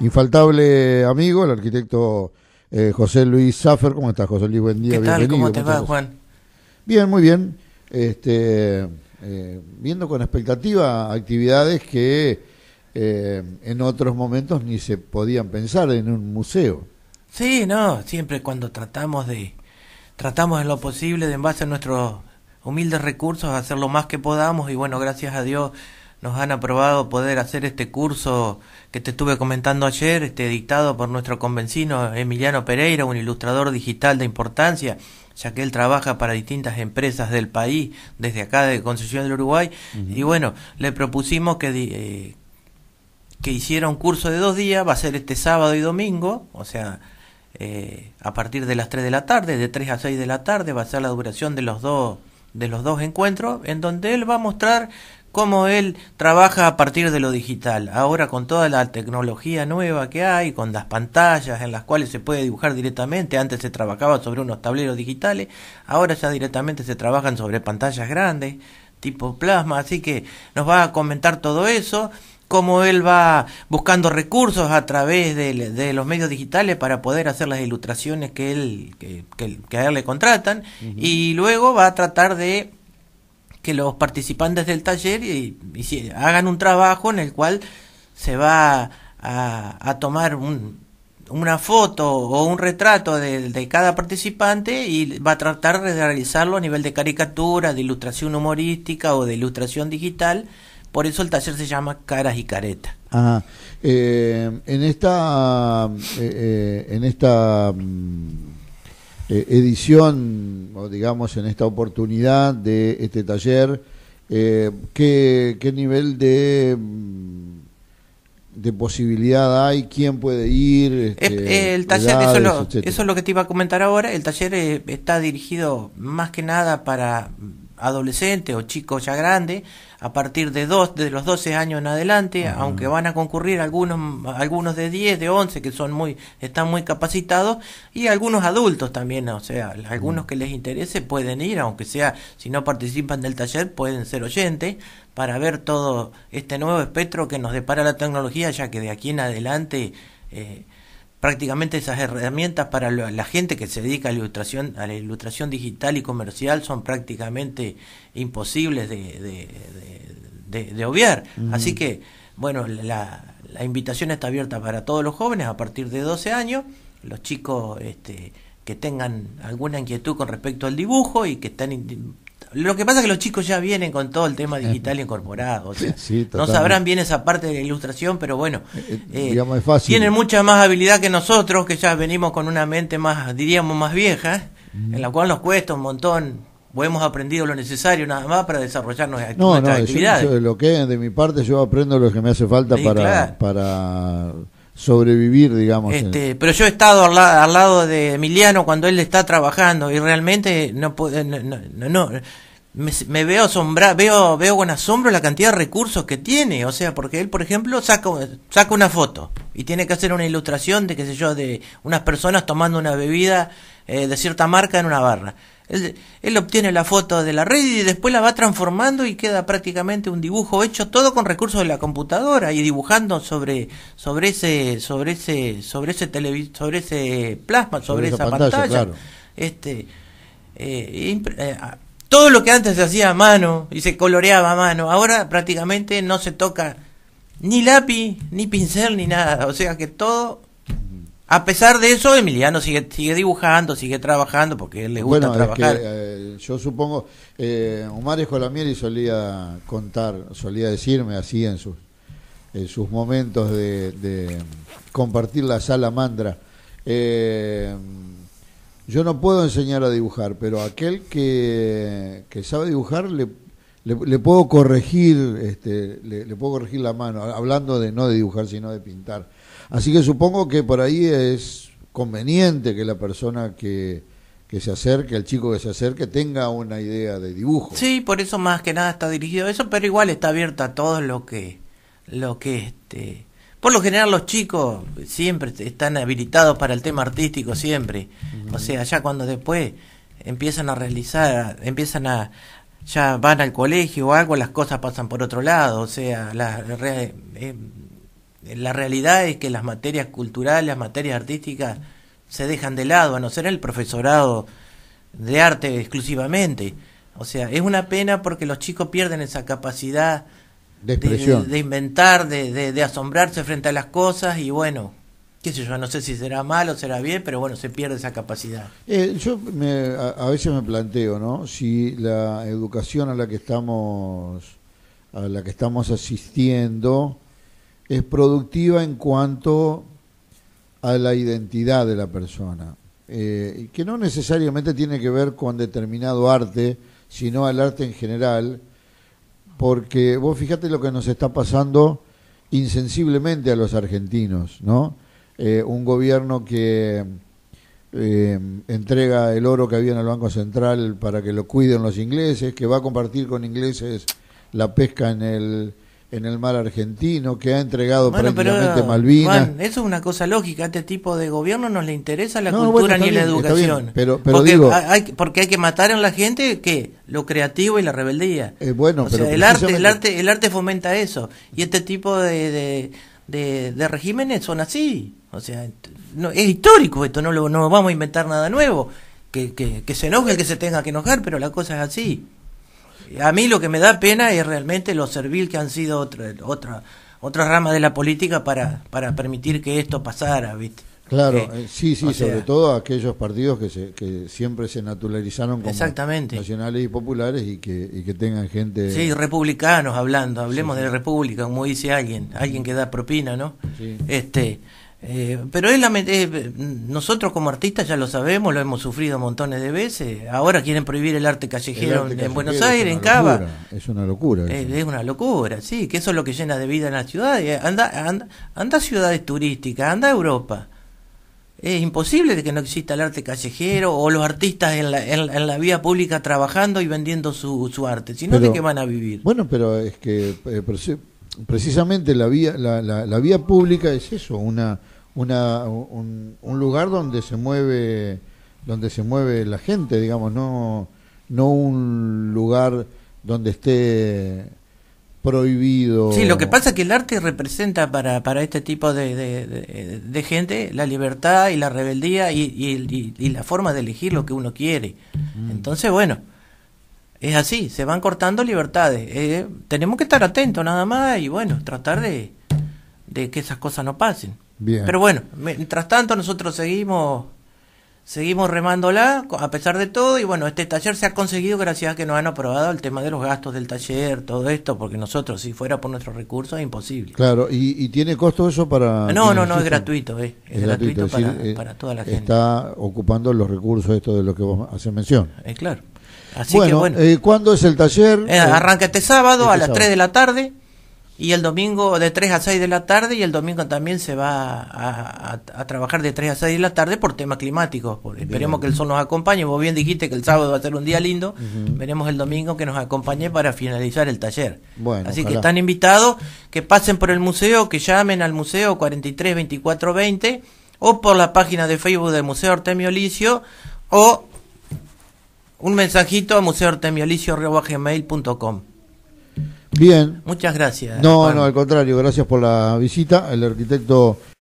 Infaltable amigo, el arquitecto eh, José Luis Zaffer. ¿Cómo estás, José Luis? Buen día, bienvenido. ¿Cómo te va, Juan? Bien, muy bien. Este, eh, viendo con expectativa actividades que eh, en otros momentos ni se podían pensar en un museo. Sí, no, siempre cuando tratamos de, tratamos lo posible de en base a nuestros humildes recursos hacer lo más que podamos y bueno, gracias a Dios nos han aprobado poder hacer este curso que te estuve comentando ayer, este dictado por nuestro convencino Emiliano Pereira, un ilustrador digital de importancia, ya que él trabaja para distintas empresas del país, desde acá de Concepción del Uruguay, y bueno, le propusimos que eh, que hiciera un curso de dos días, va a ser este sábado y domingo, o sea, eh, a partir de las 3 de la tarde, de 3 a 6 de la tarde, va a ser la duración de los dos, de los dos encuentros, en donde él va a mostrar cómo él trabaja a partir de lo digital. Ahora con toda la tecnología nueva que hay, con las pantallas en las cuales se puede dibujar directamente, antes se trabajaba sobre unos tableros digitales, ahora ya directamente se trabajan sobre pantallas grandes, tipo plasma, así que nos va a comentar todo eso cómo él va buscando recursos a través de, los medios digitales para poder hacer las ilustraciones que él que, que, a él le contratan y luego va a tratar de que los participantes del taller y, hagan un trabajo en el cual se va a, tomar una foto o un retrato de, cada participante y va a tratar de realizarlo a nivel de caricatura, de ilustración humorística o de ilustración digital. Por eso el taller se llama Caras y Caretas. Ajá. Eh, en esta, eh, eh, en esta mm, eh, edición, o digamos en esta oportunidad de este taller, eh, ¿qué, nivel de, mm, de posibilidad hay? ¿Quién puede ir? Este, eh, eso, es lo que te iba a comentar ahora. El taller está dirigido más que nada para adolescentes o chicos ya grandes, a partir de, dos, de los 12 años en adelante, aunque van a concurrir algunos, algunos de 10, de 11 que son muy, están muy capacitados, y algunos adultos también, o sea, algunos que les interese pueden ir, aunque sea, si no participan del taller, pueden ser oyentes para ver todo este nuevo espectro que nos depara la tecnología, ya que de aquí en adelante... Eh, prácticamente esas herramientas para la gente que se dedica a la ilustración, a la ilustración digital y comercial son prácticamente imposibles de, de, de, obviar. Así que, bueno, la, la, invitación está abierta para todos los jóvenes a partir de 12 años, los chicos este, que tengan alguna inquietud con respecto al dibujo y que están lo que pasa es que los chicos ya vienen con todo el tema eh, digital incorporado. O sea, no sabrán bien esa parte de la ilustración, pero bueno, eh, eh, tienen mucha más habilidad que nosotros, que ya venimos con una mente más, diríamos, más vieja, en la cual nos cuesta un montón. O hemos aprendido lo necesario nada más para desarrollarnos no, nuestras no, actividades. lo que de mi parte yo aprendo lo que me hace falta para, para sobrevivir, digamos. Este, Pero yo he estado al, lado de Emiliano cuando él está trabajando y realmente no puedo, eh, no, no, no, me, veo asombrado, veo, veo con asombro la cantidad de recursos que tiene, o sea, porque él, por ejemplo, saca, saca una foto y tiene que hacer una ilustración de, qué sé yo, de unas personas tomando una bebida eh, de cierta marca en una barra. Él, obtiene la foto de la red y después la va transformando y queda prácticamente un dibujo hecho todo con recursos de la computadora y dibujando sobre sobre ese sobre ese sobre ese sobre ese plasma sobre, esa, pantalla, este eh, eh, ah, todo lo que antes se hacía a mano y se coloreaba a mano ahora prácticamente no se toca ni lápiz ni pincel ni nada o sea que todo a pesar de eso, Emiliano sigue, sigue dibujando, sigue trabajando, porque él le gusta bueno, trabajar. Eh, yo supongo, eh, Omar Escolamieri solía contar, solía decirme así en sus, en sus momentos de, compartir la salamandra. Eh, yo no puedo enseñar a dibujar, pero aquel que, que sabe dibujar le, le, puedo corregir, este, le, le, puedo corregir la mano, hablando de no de dibujar, sino de pintar. Así que supongo que por ahí es conveniente que la persona que, que se acerque, el chico que se acerque, tenga una idea de dibujo. Sí, por eso más que nada está dirigido a eso, pero igual está abierto a todo lo que, lo que este. Por lo general los chicos siempre están habilitados para el tema artístico, siempre. O sea, ya cuando después empiezan a realizar, empiezan a, ya van al colegio o algo, las cosas pasan por otro lado, o sea, la, eh, la realidad es que las materias culturales, las materias artísticas, se dejan de lado, a no ser el profesorado de arte exclusivamente. O sea, es una pena porque los chicos pierden esa capacidad de, de, inventar, de, asombrarse frente a las cosas y bueno, qué sé yo, no sé si será malo o será bien, pero bueno, se pierde esa capacidad. Eh, yo a, a, veces me planteo, ¿no? Si la educación a la que estamos, a la que estamos asistiendo, es productiva en cuanto a la identidad de la persona, eh, que no necesariamente tiene que ver con determinado arte, sino al arte en general, porque vos fíjate lo que nos está pasando insensiblemente a los argentinos, ¿no? Eh, un gobierno que eh, entrega el oro que había en el Banco Central para que lo cuiden los ingleses, que va a compartir con ingleses la pesca en el en el mar argentino, que ha entregado prácticamente pero, Malvinas. eso es una cosa lógica. A este tipo de gobierno no le interesa la cultura ni la educación. pero, pero porque, hay, porque hay que matar a la gente que lo creativo y la rebeldía. Eh, bueno, pero el arte, el arte, el arte fomenta eso. Y este tipo de, de, regímenes son así. O sea, no, es histórico esto. No lo, no vamos a inventar nada nuevo. Que, que, se enoje que se tenga que enojar, pero la cosa es así. A mí lo que me da pena es realmente lo servil que han sido otra, otras ramas de la política para, para permitir que esto pasara, ¿viste? Claro, eh, eh, sí, sí, sobre todo aquellos partidos que, se, que siempre se naturalizaron como nacionales y populares y que, y que tengan gente... Sí, republicanos hablando, hablemos de república, como dice alguien, alguien que da propina, ¿no? Sí. Este, eh, pero es la, eh, nosotros como artistas ya lo sabemos, lo hemos sufrido montones de veces. Ahora quieren prohibir el arte callejero, en Buenos Aires, en Cava. es una locura. Eh, es, una locura, sí, que eso es lo que llena de vida en las ciudades. Eh, anda, anda, anda a ciudades turísticas, anda a Europa. Es imposible que no exista el arte callejero o los artistas en la, en, la vía pública trabajando y vendiendo su, su arte. Si no, ¿de qué van a vivir? Bueno, pero es que precisamente la vía, la, la, vía pública es eso, una, una, un, lugar donde se mueve donde se mueve la gente, digamos, no, no un lugar donde esté prohibido. Sí, lo que pasa es que el arte representa para, para este tipo de, de, gente la libertad y la rebeldía y, la forma de elegir lo que uno quiere. Entonces, bueno, es así, se van cortando libertades. Eh, tenemos que estar atentos nada más y bueno, tratar de, que esas cosas no pasen. Pero bueno, mientras tanto nosotros seguimos seguimos remándola a pesar de todo y bueno, este taller se ha conseguido gracias a que nos han aprobado el tema de los gastos del taller, todo esto, porque nosotros si fuera por nuestros recursos es imposible. Claro, ¿y, tiene costo eso para... No, no, no, es eh, gratuito, es, gratuito, eh, para, toda la gente. Está ocupando los recursos esto de lo que vos haces mención. es claro. Así bueno, que bueno. Eh, ¿Cuándo es el taller? Eh, eh, arranca este sábado este a las tres 3 de la tarde y el domingo de 3 a 6 de la tarde y el domingo también se va a, trabajar de 3 a 6 de la tarde por temas climáticos. esperemos que el sol nos acompañe. Vos bien dijiste que el sábado va a ser un día lindo. Veremos el domingo que nos acompañe para finalizar el taller. Bueno, Así que están invitados, que pasen por el museo, que llamen al museo 43 24 20 o por la página de Facebook del Museo Artemio Licio o un mensajito a gmail.com Bien. Muchas gracias. No, no, al contrario, gracias por la visita. El arquitecto